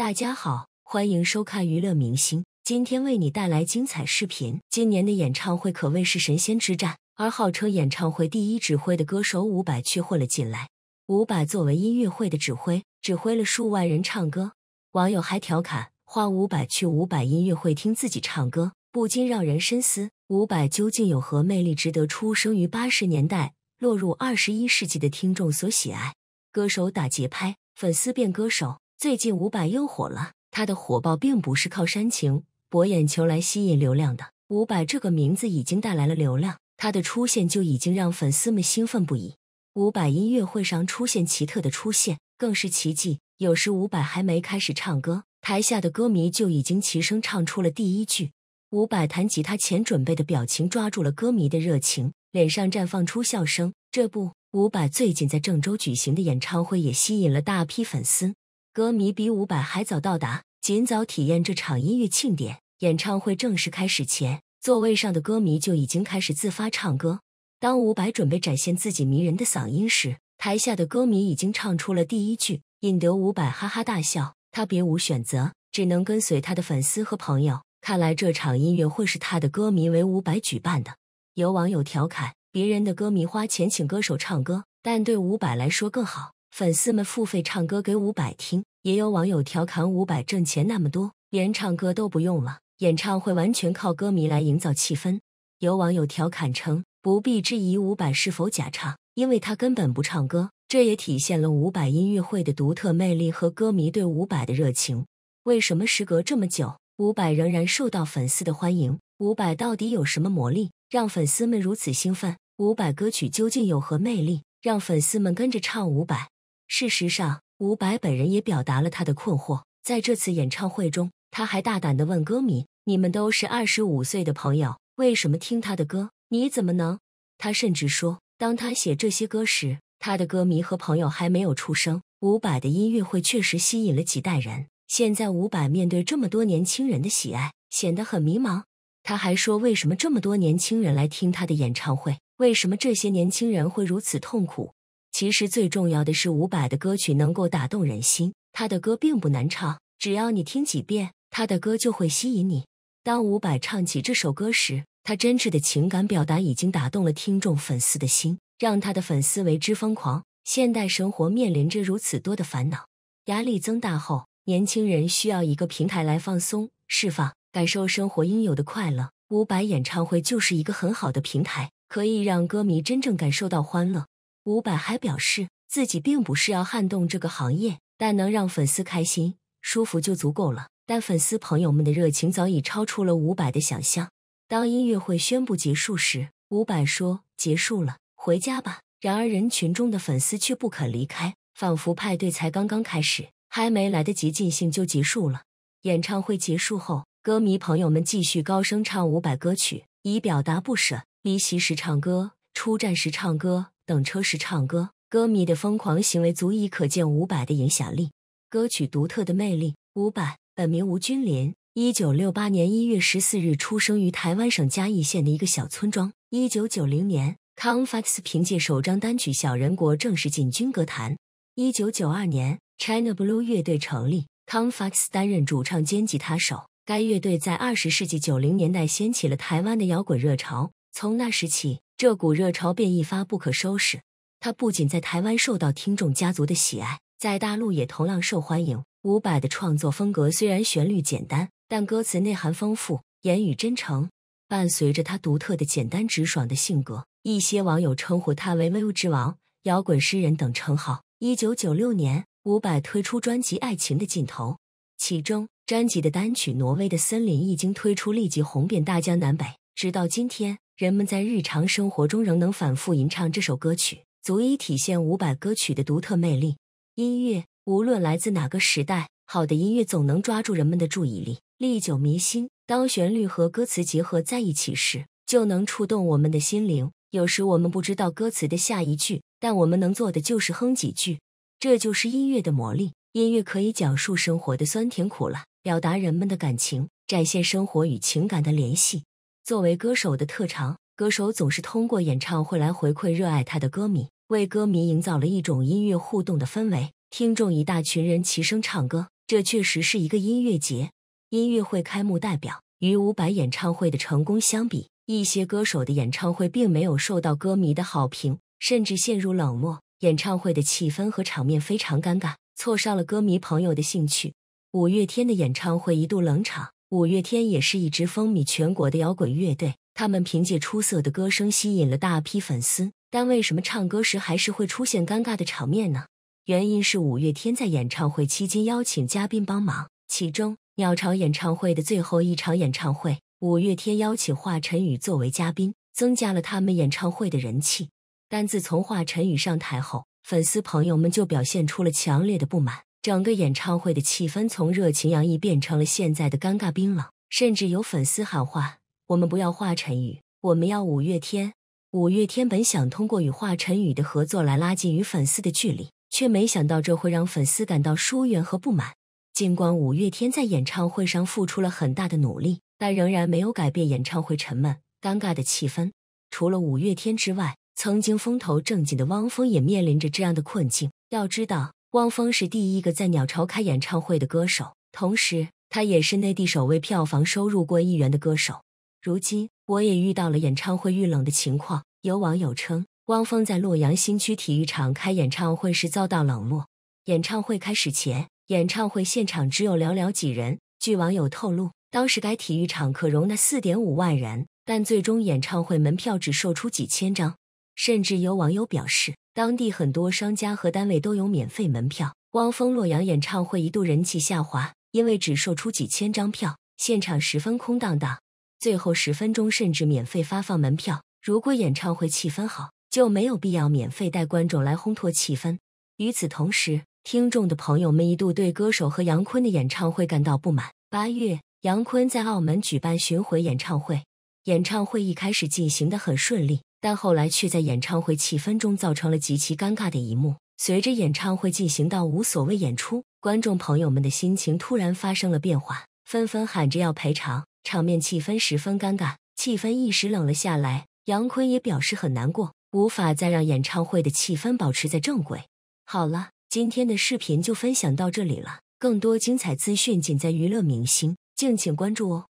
大家好，欢迎收看娱乐明星。今天为你带来精彩视频。今年的演唱会可谓是神仙之战，而号称演唱会第一指挥的歌手伍佰却混了进来。伍佰作为音乐会的指挥，指挥了数万人唱歌。网友还调侃：“花伍佰去伍佰音乐会听自己唱歌，不禁让人深思，伍佰究竟有何魅力，值得出生于八十年代、落入二十一世纪的听众所喜爱？”歌手打节拍，粉丝变歌手。最近伍佰又火了，他的火爆并不是靠煽情博眼球来吸引流量的。伍佰这个名字已经带来了流量，他的出现就已经让粉丝们兴奋不已。伍佰音乐会上出现奇特的出现更是奇迹，有时伍佰还没开始唱歌，台下的歌迷就已经齐声唱出了第一句。伍佰弹吉他前准备的表情抓住了歌迷的热情，脸上绽放出笑声。这不，伍佰最近在郑州举行的演唱会也吸引了大批粉丝。歌迷比伍佰还早到达，尽早体验这场音乐庆典。演唱会正式开始前，座位上的歌迷就已经开始自发唱歌。当伍佰准备展现自己迷人的嗓音时，台下的歌迷已经唱出了第一句，引得伍佰哈哈大笑。他别无选择，只能跟随他的粉丝和朋友。看来这场音乐会是他的歌迷为伍佰举办的。有网友调侃：“别人的歌迷花钱请歌手唱歌，但对伍佰来说更好。”粉丝们付费唱歌给伍佰听，也有网友调侃伍佰挣钱那么多，连唱歌都不用了，演唱会完全靠歌迷来营造气氛。有网友调侃称，不必质疑伍佰是否假唱，因为他根本不唱歌。这也体现了伍佰音乐会的独特魅力和歌迷对伍佰的热情。为什么时隔这么久，伍佰仍然受到粉丝的欢迎？伍佰到底有什么魔力，让粉丝们如此兴奋？伍佰歌曲究竟有何魅力，让粉丝们跟着唱伍佰？事实上，伍佰本人也表达了他的困惑。在这次演唱会中，他还大胆地问歌迷：“你们都是二十五岁的朋友，为什么听他的歌？你怎么能？”他甚至说：“当他写这些歌时，他的歌迷和朋友还没有出生。”伍佰的音乐会确实吸引了几代人。现在，伍佰面对这么多年轻人的喜爱，显得很迷茫。他还说：“为什么这么多年轻人来听他的演唱会？为什么这些年轻人会如此痛苦？”其实最重要的是，伍佰的歌曲能够打动人心。他的歌并不难唱，只要你听几遍，他的歌就会吸引你。当伍佰唱起这首歌时，他真挚的情感表达已经打动了听众粉丝的心，让他的粉丝为之疯狂。现代生活面临着如此多的烦恼，压力增大后，年轻人需要一个平台来放松、释放，感受生活应有的快乐。伍佰演唱会就是一个很好的平台，可以让歌迷真正感受到欢乐。伍佰还表示，自己并不是要撼动这个行业，但能让粉丝开心、舒服就足够了。但粉丝朋友们的热情早已超出了伍佰的想象。当音乐会宣布结束时，伍佰说：“结束了，回家吧。”然而，人群中的粉丝却不肯离开，仿佛派对才刚刚开始，还没来得及尽兴就结束了。演唱会结束后，歌迷朋友们继续高声唱伍佰歌曲，以表达不舍。离席时唱歌，出站时唱歌。等车时唱歌，歌迷的疯狂行为足以可见伍佰的影响力。歌曲独特的魅力。伍佰本名吴君莲，一九六八年一月十四日出生于台湾省嘉义县的一个小村庄。一九九零年，康发斯凭借首张单曲《小人国》正式进军歌坛。一九九二年，China Blue 乐队成立，康发斯担任主唱兼吉他手。该乐队在二十世纪九零年代掀起了台湾的摇滚热潮。从那时起。这股热潮便一发不可收拾。他不仅在台湾受到听众家族的喜爱，在大陆也同样受欢迎。伍佰的创作风格虽然旋律简单，但歌词内涵丰富，言语真诚，伴随着他独特的简单直爽的性格，一些网友称呼他为“武之王”、“摇滚诗人”等称号。一九九六年，伍佰推出专辑《爱情的尽头》，其中专辑的单曲《挪威的森林》一经推出，立即红遍大江南北，直到今天。人们在日常生活中仍能反复吟唱这首歌曲，足以体现伍佰歌曲的独特魅力。音乐无论来自哪个时代，好的音乐总能抓住人们的注意力，历久弥新。当旋律和歌词结合在一起时，就能触动我们的心灵。有时我们不知道歌词的下一句，但我们能做的就是哼几句。这就是音乐的魔力。音乐可以讲述生活的酸甜苦辣，表达人们的感情，展现生活与情感的联系。作为歌手的特长，歌手总是通过演唱会来回馈热爱他的歌迷，为歌迷营造了一种音乐互动的氛围。听众一大群人齐声唱歌，这确实是一个音乐节。音乐会开幕代表与伍佰演唱会的成功相比，一些歌手的演唱会并没有受到歌迷的好评，甚至陷入冷漠。演唱会的气氛和场面非常尴尬，挫伤了歌迷朋友的兴趣。五月天的演唱会一度冷场。五月天也是一支风靡全国的摇滚乐队，他们凭借出色的歌声吸引了大批粉丝。但为什么唱歌时还是会出现尴尬的场面呢？原因是五月天在演唱会期间邀请嘉宾帮忙，其中鸟巢演唱会的最后一场演唱会，五月天邀请华晨宇作为嘉宾，增加了他们演唱会的人气。但自从华晨宇上台后，粉丝朋友们就表现出了强烈的不满。整个演唱会的气氛从热情洋溢变成了现在的尴尬冰冷，甚至有粉丝喊话：“我们不要华晨宇，我们要五月天。”五月天本想通过与华晨宇的合作来拉近与粉丝的距离，却没想到这会让粉丝感到疏远和不满。尽管五月天在演唱会上付出了很大的努力，但仍然没有改变演唱会沉闷、尴尬的气氛。除了五月天之外，曾经风头正劲的汪峰也面临着这样的困境。要知道。汪峰是第一个在鸟巢开演唱会的歌手，同时他也是内地首位票房收入过亿元的歌手。如今，我也遇到了演唱会遇冷的情况。有网友称，汪峰在洛阳新区体育场开演唱会时遭到冷落。演唱会开始前，演唱会现场只有寥寥几人。据网友透露，当时该体育场可容纳四点五万人，但最终演唱会门票只售出几千张。甚至有网友表示。当地很多商家和单位都有免费门票。汪峰洛阳演唱会一度人气下滑，因为只售出几千张票，现场十分空荡荡。最后十分钟甚至免费发放门票。如果演唱会气氛好，就没有必要免费带观众来烘托气氛。与此同时，听众的朋友们一度对歌手和杨坤的演唱会感到不满。八月，杨坤在澳门举办巡回演唱会，演唱会一开始进行的很顺利。但后来却在演唱会气氛中造成了极其尴尬的一幕。随着演唱会进行到《无所谓》演出，观众朋友们的心情突然发生了变化，纷纷喊着要赔偿，场面气氛十分尴尬，气氛一时冷了下来。杨坤也表示很难过，无法再让演唱会的气氛保持在正轨。好了，今天的视频就分享到这里了，更多精彩资讯尽在《娱乐明星》，敬请关注哦。